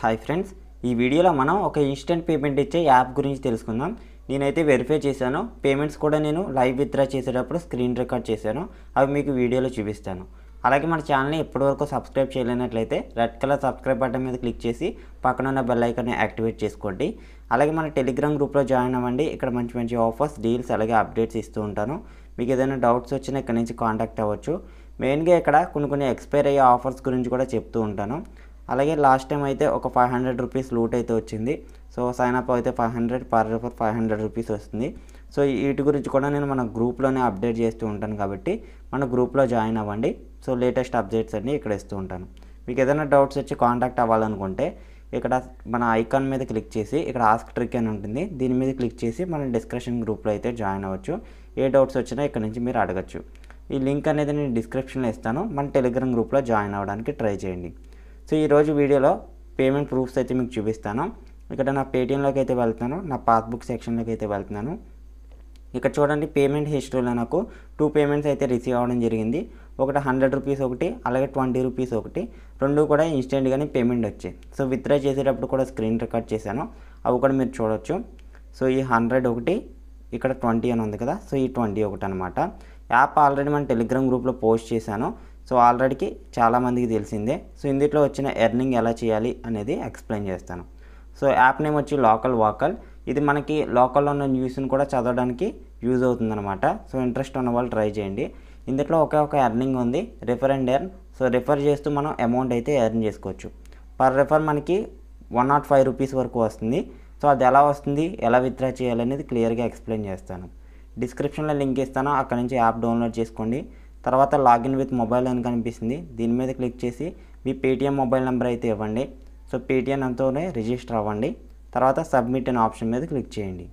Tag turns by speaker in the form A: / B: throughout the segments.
A: hi friends ఈ వీడియోలో మనం ఒక ఇన్స్టెంట్ పేమెంట్ ఇచ్చే యాప్ గురించి తెలుసుకుందాం నేనైతే వెరిఫై చేశాను పేమెంట్స్ కూడా నేను లైవ్ విత్డ్రా చేసేటప్పుడు స్క్రీన్ రికార్డ్ చేశాను అవి మీకు వీడియోలో చూపిస్తాను అలాగే మన ఛానల్ని ఇప్పటివరకు సబ్స్క్రైబ్ చేయలేనట్లయితే రెడ్ కలర్ సబ్స్క్రైబ్ బటన్ మీద క్లిక్ చేసి పక్కన ఉన్న బెల్ ఐకాన్ని యాక్టివేట్ చేసుకోండి అలాగే మన టెలిగ్రామ్ గ్రూప్లో జాయిన్ అవ్వండి ఇక్కడ మంచి మంచి ఆఫర్స్ డీల్స్ అలాగే అప్డేట్స్ ఇస్తూ ఉంటాను మీకు ఏదైనా డౌట్స్ వచ్చినా ఇక్కడ నుంచి కాంటాక్ట్ అవ్వచ్చు మెయిన్గా ఇక్కడ కొన్ని కొన్ని ఎక్స్పైర్ అయ్యే ఆఫర్స్ గురించి కూడా చెప్తూ ఉంటాను అలాగే లాస్ట్ టైం అయితే ఒక ఫైవ్ హండ్రెడ్ రూపీస్ లూట్ అయితే వచ్చింది సో సైన్ అప్ అయితే five hundred per five hundred rupees వస్తుంది సో వీటి గురించి కూడా నేను మన గ్రూప్లోనే అప్డేట్ చేస్తూ ఉంటాను కాబట్టి మన గ్రూప్లో జాయిన్ అవ్వండి సో లేటెస్ట్ అప్డేట్స్ అన్నీ ఇక్కడ ఇస్తూ ఉంటాను మీకు ఏదైనా డౌట్స్ వచ్చి కాంటాక్ట్ అవ్వాలనుకుంటే ఇక్కడ మన ఐకాన్ మీద క్లిక్ చేసి ఇక్కడ ఆస్క్ ట్రిక్ అని ఉంటుంది దీని మీద క్లిక్ చేసి మనం డిస్క్రిప్షన్ గ్రూప్లో అయితే జాయిన్ అవ్వచ్చు ఏ డౌట్స్ వచ్చినా ఇక్కడ నుంచి మీరు అడగచ్చు ఈ లింక్ అనేది నేను డిస్క్రిప్షన్లో ఇస్తాను మన టెలిగ్రామ్ గ్రూప్లో జాయిన్ అవ్వడానికి ట్రై చేయండి సో ఈరోజు వీడియోలో పేమెంట్ ప్రూఫ్స్ అయితే మీకు చూపిస్తాను ఇక్కడ నా పేటిఎంలోకి అయితే వెళ్తున్నాను నా పాస్బుక్ సెక్షన్లోకి అయితే వెళ్తున్నాను ఇక్కడ చూడండి పేమెంట్ హిస్టరీలో నాకు టూ పేమెంట్స్ అయితే రిసీవ్ అవ్వడం జరిగింది ఒకటి హండ్రెడ్ రూపీస్ ఒకటి అలాగే ట్వంటీ రూపీస్ ఒకటి రెండు కూడా ఇన్స్టెంట్గానే పేమెంట్ వచ్చాయి సో విత్డ్రా చేసేటప్పుడు కూడా స్క్రీన్ రికార్డ్ చేశాను అవి కూడా మీరు చూడొచ్చు సో ఈ హండ్రెడ్ ఒకటి ఇక్కడ ట్వంటీ అని ఉంది కదా సో ఈ ట్వంటీ ఒకటి అనమాట యాప్ ఆల్రెడీ మన టెలిగ్రామ్ గ్రూప్లో పోస్ట్ చేశాను సో ఆల్రెడీకి చాలామందికి తెలిసిందే సో ఇందులో వచ్చిన ఎర్నింగ్ ఎలా చేయాలి అనేది ఎక్స్ప్లెయిన్ చేస్తాను సో యాప్ నేమ్ వచ్చి లోకల్ వాకల్ ఇది మనకి లోకల్లో ఉన్న న్యూస్ని కూడా చదవడానికి యూజ్ అవుతుందన్నమాట సో ఇంట్రెస్ట్ ఉన్న వాళ్ళు ట్రై చేయండి ఇందులో ఒకే ఒక ఎర్నింగ్ ఉంది refer and earn so refer చేస్తూ మనం అమౌంట్ అయితే ఎర్న్ చేసుకోవచ్చు పర్ రిఫర్ మనకి వన్ నాట్ ఫైవ్ రూపీస్ వరకు వస్తుంది సో అది ఎలా వస్తుంది ఎలా విత్డ్రా చేయాలనేది క్లియర్గా ఎక్స్ప్లెయిన్ చేస్తాను డిస్క్రిప్షన్లో లింక్ ఇస్తాను అక్కడ నుంచి యాప్ డౌన్లోడ్ చేసుకోండి తర్వాత లాగిన్ విత్ మొబైల్ అని కనిపిస్తుంది దీని మీద క్లిక్ చేసి మీ పేటిఎం మొబైల్ నెంబర్ అయితే ఇవ్వండి సో పేటిఎంతోనే రిజిస్టర్ అవ్వండి తర్వాత సబ్మిట్ అనే ఆప్షన్ మీద క్లిక్ చేయండి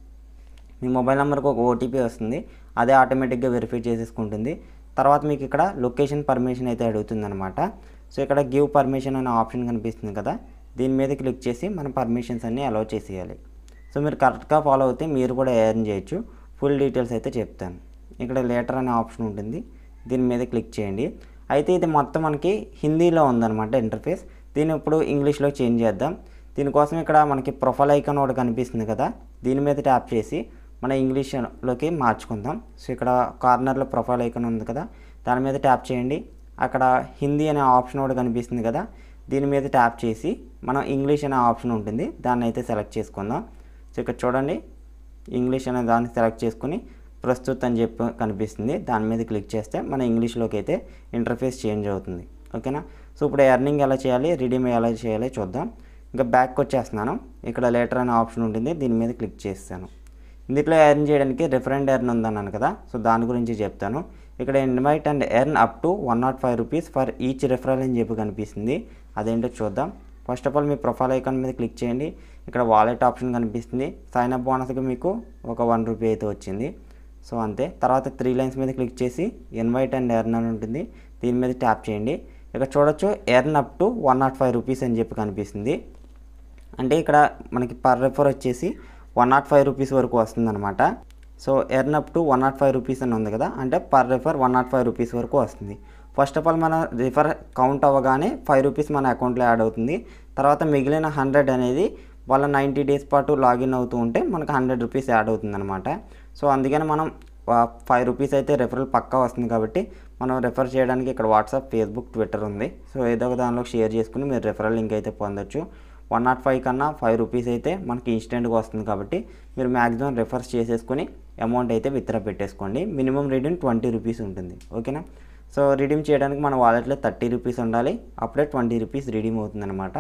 A: మీ మొబైల్ నెంబర్కి ఒక ఓటీపీ వస్తుంది అదే ఆటోమేటిక్గా వెరిఫై చేసేసుకుంటుంది తర్వాత మీకు ఇక్కడ లొకేషన్ పర్మిషన్ అయితే అడుగుతుందనమాట సో ఇక్కడ గివ్ పర్మిషన్ అనే ఆప్షన్ కనిపిస్తుంది కదా దీని మీద క్లిక్ చేసి మనం పర్మిషన్స్ అన్నీ అలౌ చేసేయాలి సో మీరు కరెక్ట్గా ఫాలో అయితే మీరు కూడా ఎర్న్ చేయొచ్చు ఫుల్ డీటెయిల్స్ అయితే చెప్తాను ఇక్కడ లేటర్ అనే ఆప్షన్ ఉంటుంది దీని మీద క్లిక్ చేయండి అయితే ఇది మొత్తం మనకి హిందీలో ఉందన్నమాట ఇంటర్ఫేస్ దీన్ని ఇప్పుడు ఇంగ్లీష్లో చేంజ్ చేద్దాం దీనికోసం ఇక్కడ మనకి ప్రొఫైల్ ఐకాన్ ఒకటి కనిపిస్తుంది కదా దీని మీద ట్యాప్ చేసి మన ఇంగ్లీష్లోకి మార్చుకుందాం సో ఇక్కడ కార్నర్లో ప్రొఫైల్ ఐకాన్ ఉంది కదా దాని మీద ట్యాప్ చేయండి అక్కడ హిందీ అనే ఆప్షన్ ఒకటి కనిపిస్తుంది కదా దీని మీద ట్యాప్ చేసి మనం ఇంగ్లీష్ అనే ఆప్షన్ ఉంటుంది దాన్ని అయితే సెలెక్ట్ చేసుకుందాం సో ఇక్కడ చూడండి ఇంగ్లీష్ అనే దాన్ని సెలెక్ట్ చేసుకుని ప్రస్తుత్ అని చెప్పి కనిపిస్తుంది దాని మీద క్లిక్ చేస్తే మన ఇంగ్లీష్లోకి అయితే ఇంటర్ఫేస్ చేంజ్ అవుతుంది ఓకేనా సో ఇప్పుడు ఎర్నింగ్ ఎలా చేయాలి రిడీమ్ ఎలా చేయాలి చూద్దాం ఇంకా బ్యాక్ వచ్చేస్తున్నాను ఇక్కడ లేటర్ అనే ఆప్షన్ ఉంటుంది దీని మీద క్లిక్ చేస్తాను ఇందులో ఎర్న్ చేయడానికి రిఫరెంట్ ఎర్న్ ఉందన్నాను కదా సో దాని గురించి చెప్తాను ఇక్కడ invite and earn up to one naught five rupees for each referral అని చెప్పి కనిపిస్తుంది అదేంటో చూద్దాం ఫస్ట్ ఆఫ్ ఆల్ మీ ప్రొఫైల్ ఐకాన్ మీద క్లిక్ చేయండి ఇక్కడ వాలెట్ ఆప్షన్ కనిపిస్తుంది సైన్ అప్ బోనస్కి మీకు ఒక వన్ రూపీ అయితే వచ్చింది సో అంతే తర్వాత త్రీ లైన్స్ మీద క్లిక్ చేసి ఇన్వైట్ అండ్ ఎర్న్ అని ఉంటుంది దీని మీద ట్యాప్ చేయండి ఇక్కడ చూడొచ్చు earn up to one naught five rupees అని చెప్పి కనిపిస్తుంది అంటే ఇక్కడ మనకి పర్ రెఫర్ వచ్చేసి వన్ నాట్ ఫైవ్ రూపీస్ వరకు వస్తుందన్నమాట so earn up to one naught five rupees అని ఉంది కదా అంటే per refer one naught five rupees వరకు వస్తుంది ఫస్ట్ ఆఫ్ ఆల్ మన రిఫర్ కౌంట్ అవ్వగానే ఫైవ్ రూపీస్ మన అకౌంట్లో యాడ్ అవుతుంది తర్వాత మిగిలిన హండ్రెడ్ అనేది వాళ్ళ నైంటీ డేస్ పాటు లాగిన్ అవుతూ ఉంటే మనకు హండ్రెడ్ రూపీస్ యాడ్ అవుతుందన్నమాట సో అందుకని మనం ఫైవ్ రూపీస్ అయితే రెఫరల్ పక్కా వస్తుంది కాబట్టి మనం రెఫర్ చేయడానికి ఇక్కడ వాట్సాప్ ఫేస్బుక్ ట్విట్టర్ ఉంది సో ఏదో ఒక దానిలో షేర్ చేసుకుని మీరు రెఫరల్ లింక్ అయితే పొందొచ్చు వన్ నాట్ ఫైవ్ కన్నా ఫైవ్ రూపీస్ అయితే మనకి ఇన్స్టెంట్గా వస్తుంది కాబట్టి మీరు మ్యాక్సిమం రెఫర్స్ చేసేసుకుని అమౌంట్ అయితే విత్డ్రా పెట్టేసుకోండి మినిమం రీడీమ్ ట్వంటీ రూపీస్ ఉంటుంది ఓకేనా సో రిడీమ్ చేయడానికి మన వాలెట్లో థర్టీ రూపీస్ ఉండాలి అప్పుడే ట్వంటీ రూపీస్ రిడీమ్ అవుతుందన్నమాట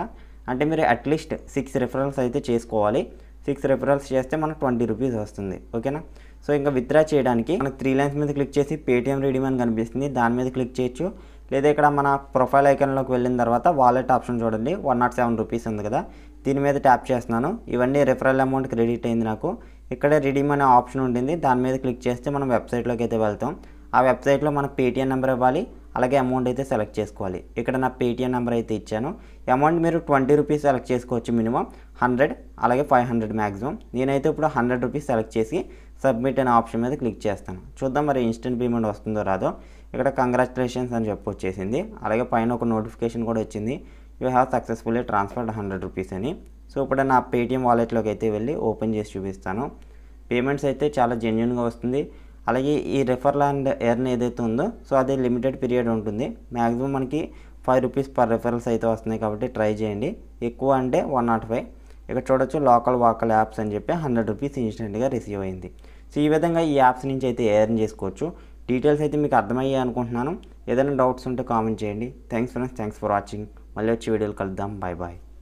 A: అంటే మీరు అట్లీస్ట్ సిక్స్ రిఫరల్స్ అయితే చేసుకోవాలి సిక్స్ రిఫరల్స్ చేస్తే మనకు ట్వంటీ రూపీస్ వస్తుంది ఓకేనా సో ఇంకా విత్డ్రా చేయడానికి మనకు త్రీ లైన్స్ మీద క్లిక్ చేసి పేటిఎం రెడీ అని కనిపిస్తుంది దాని మీద క్లిక్ చేయొచ్చు లేదా ఇక్కడ మన ప్రొఫైల్ ఐకన్లోకి వెళ్ళిన తర్వాత వాలెట్ ఆప్షన్ చూడండి వన్ నాట్ సెవెన్ రూపీస్ ఉంది కదా దీని మీద ట్యాప్ చేస్తున్నాను ఇవన్నీ రిఫరల్ అమౌంట్ క్రెడిట్ అయింది నాకు ఇక్కడ రిడీమ్ అనే ఆప్షన్ ఉంటుంది దాని మీద క్లిక్ చేస్తే మనం వెబ్సైట్లోకి అయితే వెళ్తాం ఆ వెబ్సైట్లో మన పేటిఎం నెంబర్ ఇవ్వాలి అలాగే అమౌంట్ అయితే సెలెక్ట్ చేసుకోవాలి ఇక్కడ నా పేటిఎం నెంబర్ అయితే ఇచ్చాను అమౌంట్ మీరు ట్వంటీ రూపీస్ సెలెక్ట్ చేసుకోవచ్చు మినిమం హండ్రెడ్ అలాగే ఫైవ్ హండ్రెడ్ మ్యాక్సిమం నేనైతే ఇప్పుడు హండ్రెడ్ రూపీస్ సెలెక్ట్ చేసి సబ్మిట్ అనే ఆప్షన్ మీద క్లిక్ చేస్తాను చూద్దాం మరి ఇన్స్టెంట్ పేమెంట్ వస్తుందో రాదో ఇక్కడ కంగ్రాచులేషన్స్ అని చెప్పు వచ్చేసింది అలాగే పైన ఒక నోటిఫికేషన్ కూడా వచ్చింది you have successfully transferred hundred rupees అని సో ఇప్పుడు నా పేటిఎం వాలెట్లోకి అయితే వెళ్ళి ఓపెన్ చేసి చూపిస్తాను పేమెంట్స్ అయితే చాలా జెన్యున్గా వస్తుంది అలాగే ఈ రెఫరల్ అండ్ ఎర్న్ ఏదైతే ఉందో సో అది లిమిటెడ్ పీరియడ్ ఉంటుంది మ్యాక్సిమం మనకి ఫైవ్ రూపీస్ పర్ రెఫరల్స్ అయితే వస్తున్నాయి కాబట్టి ట్రై చేయండి ఎక్కువ అంటే వన్ నాట్ ఫైవ్ ఇక్కడ చూడొచ్చు లోకల్ వాకల్ యాప్స్ అని చెప్పి హండ్రెడ్ రూపీస్ ఇన్స్టెంట్గా రిసీవ్ అయింది సో ఈ విధంగా ఈ యాప్స్ నుంచి అయితే ఎర్న్ చేసుకోవచ్చు డీటెయిల్స్ అయితే మీకు అర్థమయ్యాయి అనుకుంటున్నాను ఏదైనా డౌట్స్ ఉంటే కామెంట్ చేయండి thanks friends thanks for watching మళ్ళీ వచ్చి వీడియోలు కలుద్దాం బాయ్ బాయ్